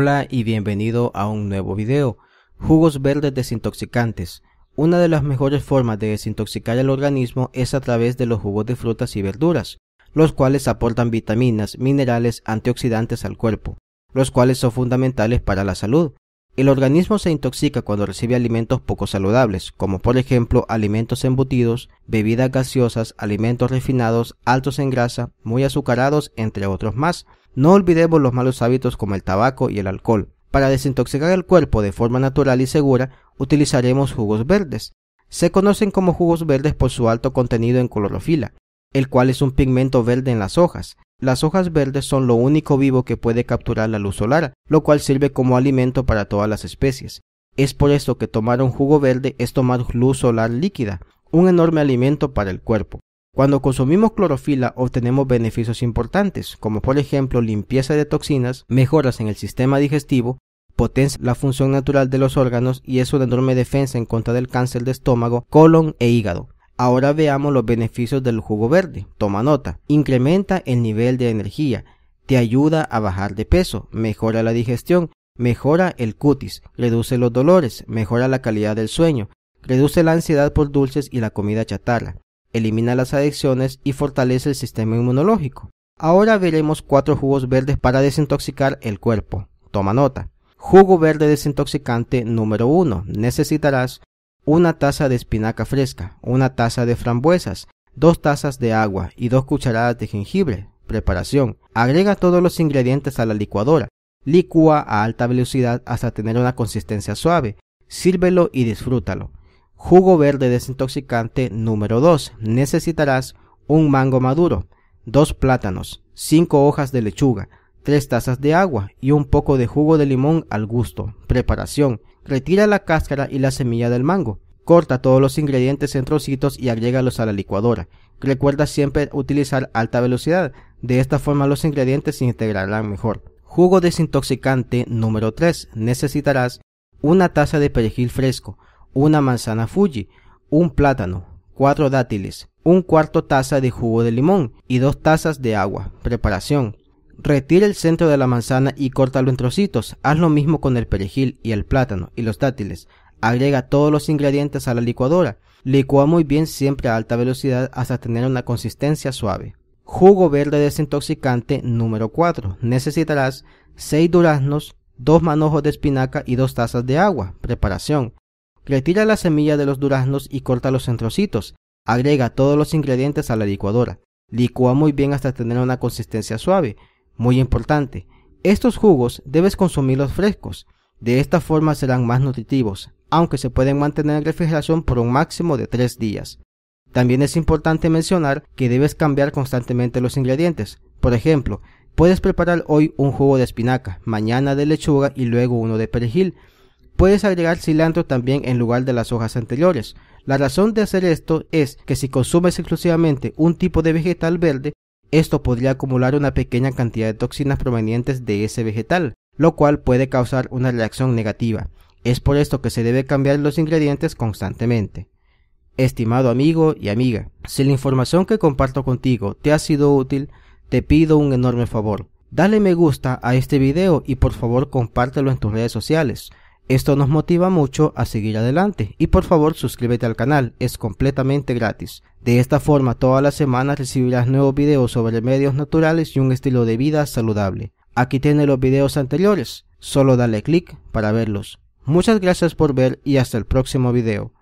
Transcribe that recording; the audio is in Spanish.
Hola y bienvenido a un nuevo video. Jugos verdes desintoxicantes. Una de las mejores formas de desintoxicar el organismo es a través de los jugos de frutas y verduras, los cuales aportan vitaminas, minerales, antioxidantes al cuerpo, los cuales son fundamentales para la salud. El organismo se intoxica cuando recibe alimentos poco saludables, como por ejemplo alimentos embutidos, bebidas gaseosas, alimentos refinados, altos en grasa, muy azucarados, entre otros más. No olvidemos los malos hábitos como el tabaco y el alcohol. Para desintoxicar el cuerpo de forma natural y segura, utilizaremos jugos verdes. Se conocen como jugos verdes por su alto contenido en clorofila, el cual es un pigmento verde en las hojas. Las hojas verdes son lo único vivo que puede capturar la luz solar, lo cual sirve como alimento para todas las especies. Es por esto que tomar un jugo verde es tomar luz solar líquida, un enorme alimento para el cuerpo. Cuando consumimos clorofila obtenemos beneficios importantes, como por ejemplo limpieza de toxinas, mejoras en el sistema digestivo, potencia la función natural de los órganos y es una enorme defensa en contra del cáncer de estómago, colon e hígado. Ahora veamos los beneficios del jugo verde. Toma nota. Incrementa el nivel de energía, te ayuda a bajar de peso, mejora la digestión, mejora el cutis, reduce los dolores, mejora la calidad del sueño, reduce la ansiedad por dulces y la comida chatarra, elimina las adicciones y fortalece el sistema inmunológico. Ahora veremos cuatro jugos verdes para desintoxicar el cuerpo. Toma nota. Jugo verde desintoxicante número 1. Necesitarás una taza de espinaca fresca, una taza de frambuesas, dos tazas de agua y dos cucharadas de jengibre. Preparación. Agrega todos los ingredientes a la licuadora. Licúa a alta velocidad hasta tener una consistencia suave. Sírvelo y disfrútalo. Jugo verde desintoxicante número 2. Necesitarás un mango maduro, dos plátanos, cinco hojas de lechuga, tres tazas de agua y un poco de jugo de limón al gusto. Preparación. Retira la cáscara y la semilla del mango. Corta todos los ingredientes en trocitos y agrégalos a la licuadora. Recuerda siempre utilizar alta velocidad. De esta forma los ingredientes se integrarán mejor. Jugo desintoxicante número 3. Necesitarás una taza de perejil fresco, una manzana Fuji, un plátano, cuatro dátiles, un cuarto taza de jugo de limón y dos tazas de agua. Preparación. Retira el centro de la manzana y córtalo en trocitos. Haz lo mismo con el perejil y el plátano y los dátiles. Agrega todos los ingredientes a la licuadora. Licúa muy bien siempre a alta velocidad hasta tener una consistencia suave. Jugo verde desintoxicante número 4. Necesitarás 6 duraznos, 2 manojos de espinaca y 2 tazas de agua. Preparación. Retira la semilla de los duraznos y corta los centrocitos. Agrega todos los ingredientes a la licuadora. Licúa muy bien hasta tener una consistencia suave. Muy importante, estos jugos debes consumirlos frescos. De esta forma serán más nutritivos, aunque se pueden mantener en refrigeración por un máximo de 3 días. También es importante mencionar que debes cambiar constantemente los ingredientes. Por ejemplo, puedes preparar hoy un jugo de espinaca, mañana de lechuga y luego uno de perejil. Puedes agregar cilantro también en lugar de las hojas anteriores. La razón de hacer esto es que si consumes exclusivamente un tipo de vegetal verde, esto podría acumular una pequeña cantidad de toxinas provenientes de ese vegetal, lo cual puede causar una reacción negativa. Es por esto que se debe cambiar los ingredientes constantemente. Estimado amigo y amiga, si la información que comparto contigo te ha sido útil, te pido un enorme favor. Dale me gusta a este video y por favor compártelo en tus redes sociales. Esto nos motiva mucho a seguir adelante y por favor suscríbete al canal, es completamente gratis. De esta forma todas las semanas recibirás nuevos videos sobre medios naturales y un estilo de vida saludable. Aquí tienes los videos anteriores, solo dale clic para verlos. Muchas gracias por ver y hasta el próximo video.